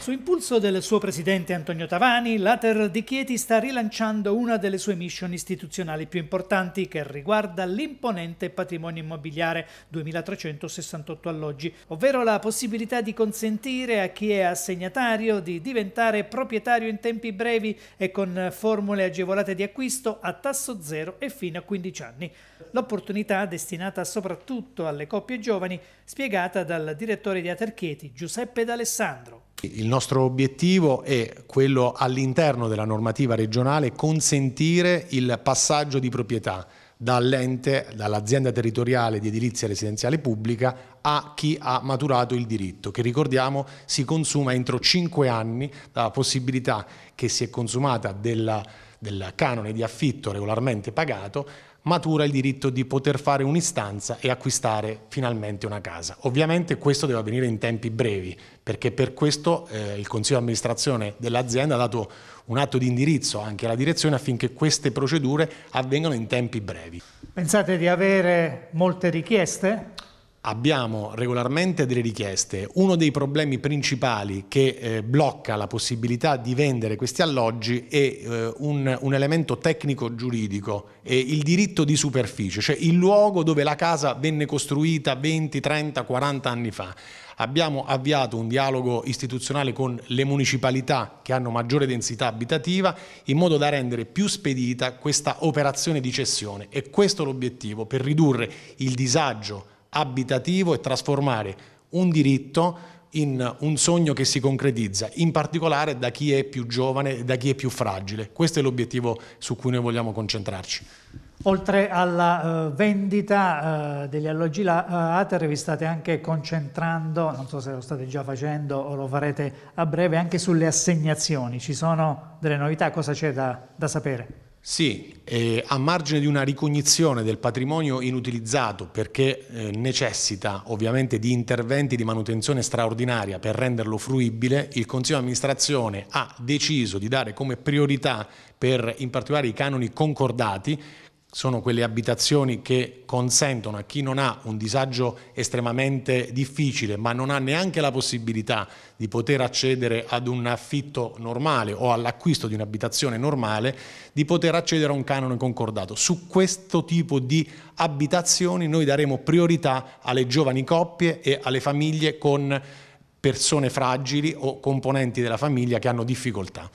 Su impulso del suo presidente Antonio Tavani, l'Ater di Chieti sta rilanciando una delle sue missioni istituzionali più importanti che riguarda l'imponente patrimonio immobiliare 2368 alloggi, ovvero la possibilità di consentire a chi è assegnatario di diventare proprietario in tempi brevi e con formule agevolate di acquisto a tasso zero e fino a 15 anni. L'opportunità destinata soprattutto alle coppie giovani, spiegata dal direttore di Ater Chieti, Giuseppe D'Alessandro. Il nostro obiettivo è quello all'interno della normativa regionale consentire il passaggio di proprietà dall'ente, dall'azienda territoriale di edilizia residenziale pubblica a chi ha maturato il diritto, che ricordiamo si consuma entro 5 anni dalla possibilità che si è consumata della del canone di affitto regolarmente pagato, matura il diritto di poter fare un'istanza e acquistare finalmente una casa. Ovviamente questo deve avvenire in tempi brevi, perché per questo eh, il Consiglio di amministrazione dell'azienda ha dato un atto di indirizzo anche alla direzione affinché queste procedure avvengano in tempi brevi. Pensate di avere molte richieste? abbiamo regolarmente delle richieste. Uno dei problemi principali che eh, blocca la possibilità di vendere questi alloggi è eh, un, un, elemento tecnico-giuridico, il diritto di superficie, cioè il luogo dove la casa venne costruita 20, 30, 40 anni fa. Abbiamo avviato un dialogo istituzionale con le municipalità che hanno maggiore densità abitativa in modo da rendere più spedita questa operazione di cessione e questo è l'obiettivo per ridurre il disagio abitativo e trasformare un diritto in un sogno che si concretizza, in particolare da chi è più giovane e da chi è più fragile. Questo è l'obiettivo su cui noi vogliamo concentrarci. Oltre alla uh, vendita uh, degli alloggi là, eh, Ater vi state anche concentrando, non so se lo state già facendo o lo farete a breve, anche sulle assegnazioni. Ci sono delle novità? Cosa c'è da, da sapere? Sì, eh, a margine di una ricognizione del patrimonio inutilizzato perché eh, necessita ovviamente di interventi di manutenzione straordinaria per renderlo fruibile, il Consiglio di amministrazione ha deciso di dare come priorità per in particolare i canoni concordati sono quelle abitazioni che consentono a chi non ha un disagio estremamente difficile ma non ha neanche la possibilità di poter accedere ad un affitto normale o all'acquisto di un'abitazione normale di poter accedere a un canone concordato. Su questo tipo di abitazioni noi daremo priorità alle giovani coppie e alle famiglie con persone fragili o componenti della famiglia che hanno difficoltà.